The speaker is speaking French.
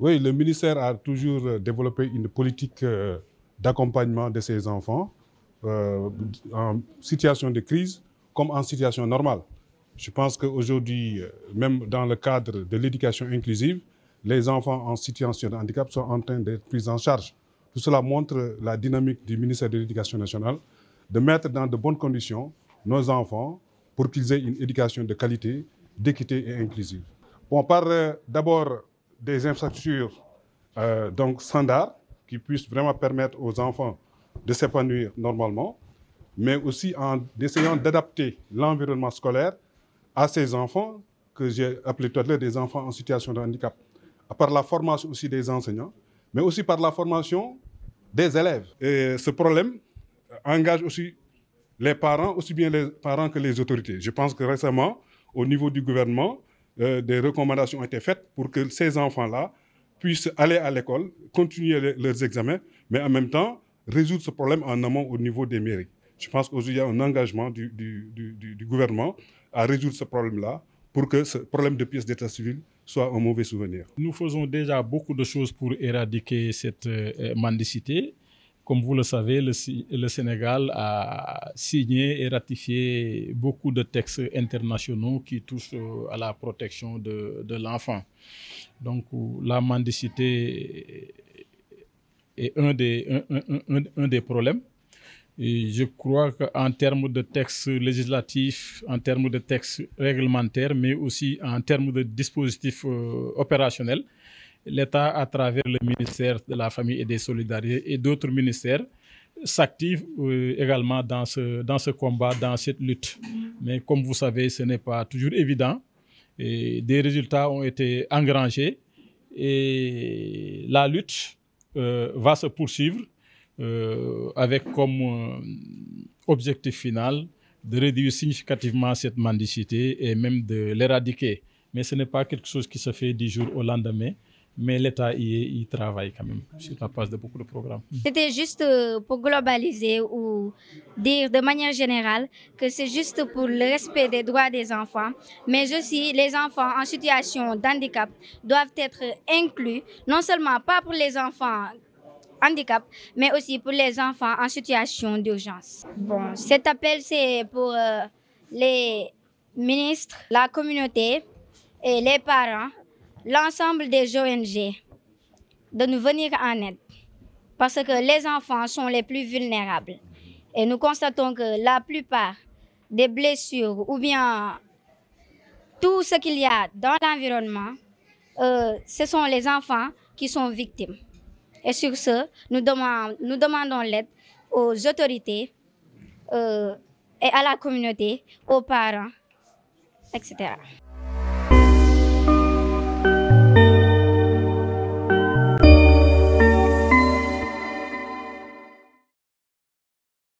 Oui, le ministère a toujours euh, développé une politique euh, d'accompagnement de ses enfants euh, en situation de crise comme en situation normale. Je pense qu'aujourd'hui, même dans le cadre de l'éducation inclusive, les enfants en situation de handicap sont en train d'être pris en charge. Tout cela montre la dynamique du ministère de l'Éducation nationale de mettre dans de bonnes conditions nos enfants pour qu'ils aient une éducation de qualité, d'équité et inclusive. On parle d'abord des infrastructures euh, donc standards qui puissent vraiment permettre aux enfants de s'épanouir normalement, mais aussi en essayant d'adapter l'environnement scolaire à ces enfants que j'ai appelé tout à l'heure des enfants en situation de handicap, par la formation aussi des enseignants, mais aussi par la formation des élèves. Et ce problème engage aussi les parents, aussi bien les parents que les autorités. Je pense que récemment, au niveau du gouvernement, euh, des recommandations ont été faites pour que ces enfants-là puissent aller à l'école, continuer leurs examens, mais en même temps résoudre ce problème en amont au niveau des mairies. Je pense qu'aujourd'hui, il y a un engagement du, du gouvernement à résoudre ce problème-là pour que ce problème de pièces d'état civil soit un mauvais souvenir. Nous faisons déjà beaucoup de choses pour éradiquer cette euh, euh, mendicité. Comme vous le savez, le, Sénégal a signé et ratifié beaucoup de textes internationaux qui touchent euh, à la protection de, l'enfant. Donc euh, la mendicité est un des, problèmes. Et je crois qu'en termes de textes législatifs, en termes de textes réglementaires, mais aussi en termes de dispositifs euh, opérationnels, l'État, à travers le ministère de la Famille et des Solidarités et d'autres ministères, s'active euh, également dans ce, dans ce combat, dans cette lutte. Mais comme vous savez, ce n'est pas toujours évident. Et des résultats ont été engrangés et la lutte euh, va se poursuivre euh, avec comme objectif final de réduire significativement cette mendicité et même de l'éradiquer. Mais ce n'est pas quelque chose qui se fait du jour au lendemain. Mais l'État y, travaille quand même sur la base de beaucoup de programmes. C'était juste euh, pour globaliser ou dire de manière générale que c'est juste pour le respect des droits des enfants, mais aussi les enfants en situation d'handicap doivent être inclus, non seulement pas pour les enfants handicap, mais aussi pour les enfants en situation d'urgence. Bon, cet appel, c'est pour euh, les ministres, la communauté et les parents l'ensemble des ONG de nous venir en aide parce que les enfants sont les plus vulnérables. Et nous constatons que la plupart des blessures ou bien tout ce qu'il y a dans l'environnement, euh, ce sont les enfants qui sont victimes. Et sur ce, nous, demandons, nous demandons l'aide aux autorités euh, et à la communauté, aux parents, etc.